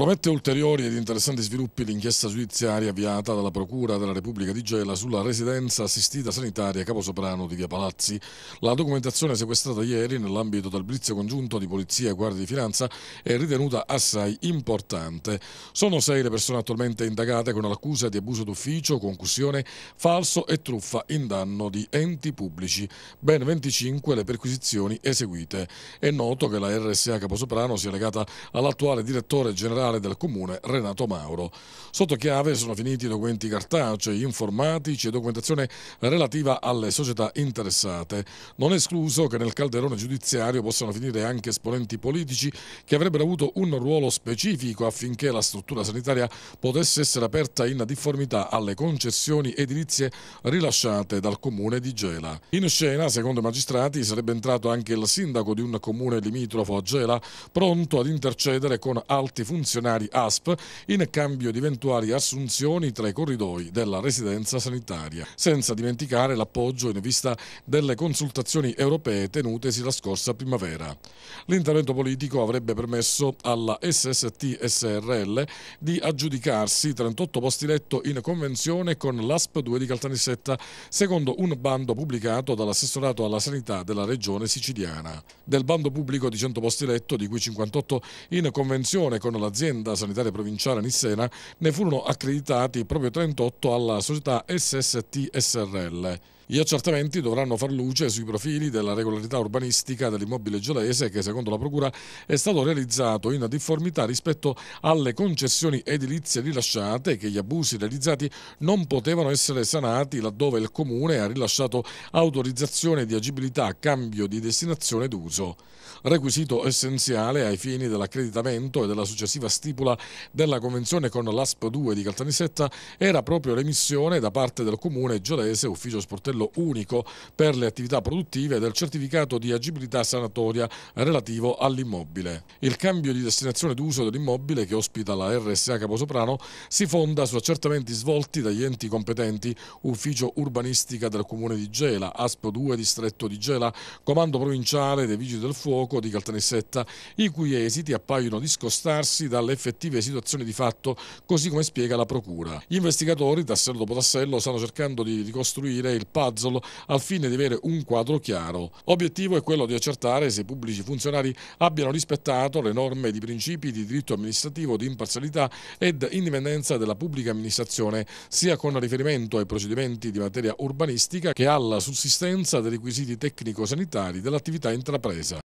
Promette ulteriori ed interessanti sviluppi l'inchiesta giudiziaria avviata dalla Procura della Repubblica di Gela sulla residenza assistita sanitaria Caposoprano di Via Palazzi. La documentazione sequestrata ieri nell'ambito del blizio congiunto di Polizia e Guardia di Finanza è ritenuta assai importante. Sono sei le persone attualmente indagate con l'accusa di abuso d'ufficio, concussione, falso e truffa in danno di enti pubblici. Ben 25 le perquisizioni eseguite. È noto che la RSA Caposoprano sia legata all'attuale direttore generale centrale del comune Renato Mauro. Sotto chiave sono finiti documenti cartacei, informatici e documentazione relativa alle società interessate. Non è escluso che nel calderone giudiziario possano finire anche esponenti politici che avrebbero avuto un ruolo specifico affinché la struttura sanitaria potesse essere aperta in difformità alle concessioni edilizie rilasciate dal comune di Gela. In scena, secondo i magistrati, sarebbe entrato anche il sindaco di un comune limitrofo a Gela, pronto ad intercedere con alti funzionari concessionari ASP in cambio di eventuali assunzioni tra i corridoi della residenza sanitaria, senza dimenticare l'appoggio in vista delle consultazioni europee tenutesi la scorsa primavera. L'intervento politico avrebbe permesso alla SST SRL di aggiudicarsi 38 posti letto in convenzione con l'ASP 2 di Caltanissetta, secondo un bando pubblicato dall'assessorato alla sanità della regione siciliana. Del bando pubblico di 100 posti letto, di cui 58 in convenzione con l'azienda dell'azienda sanitaria provinciale Nissena, ne furono accreditati proprio 38 alla società SST SRL. Gli accertamenti dovranno far luce sui profili della regolarità urbanistica dell'immobile gelese che secondo la Procura è stato realizzato in difformità rispetto alle concessioni edilizie rilasciate e che gli abusi realizzati non potevano essere sanati laddove il Comune ha rilasciato autorizzazione di agibilità a cambio di destinazione d'uso. Requisito essenziale ai fini dell'accreditamento e della successiva stipula della convenzione con l'ASP 2 di Caltanissetta era proprio l'emissione da parte del Comune Giolese Ufficio Sportello livello unico per le attività produttive del certificato di agibilità sanatoria relativo all'immobile. Il cambio di destinazione d'uso dell'immobile che ospita la RSA Caposoprano si fonda su accertamenti svolti dagli enti competenti, ufficio urbanistica del comune di Gela, ASPO 2 distretto di Gela, comando provinciale dei vigili del fuoco di Caltanissetta, i cui esiti appaiono discostarsi dalle effettive situazioni di fatto, così come spiega la procura. Gli investigatori, tassello dopo tassello, stanno cercando di ricostruire il padrone puzzle al fine di avere un quadro chiaro. Obiettivo è quello di accertare se i pubblici funzionari abbiano rispettato le norme di principi di diritto amministrativo di imparzialità ed indipendenza della pubblica amministrazione, sia con riferimento ai procedimenti di materia urbanistica che alla sussistenza dei requisiti tecnico-sanitari dell'attività intrapresa.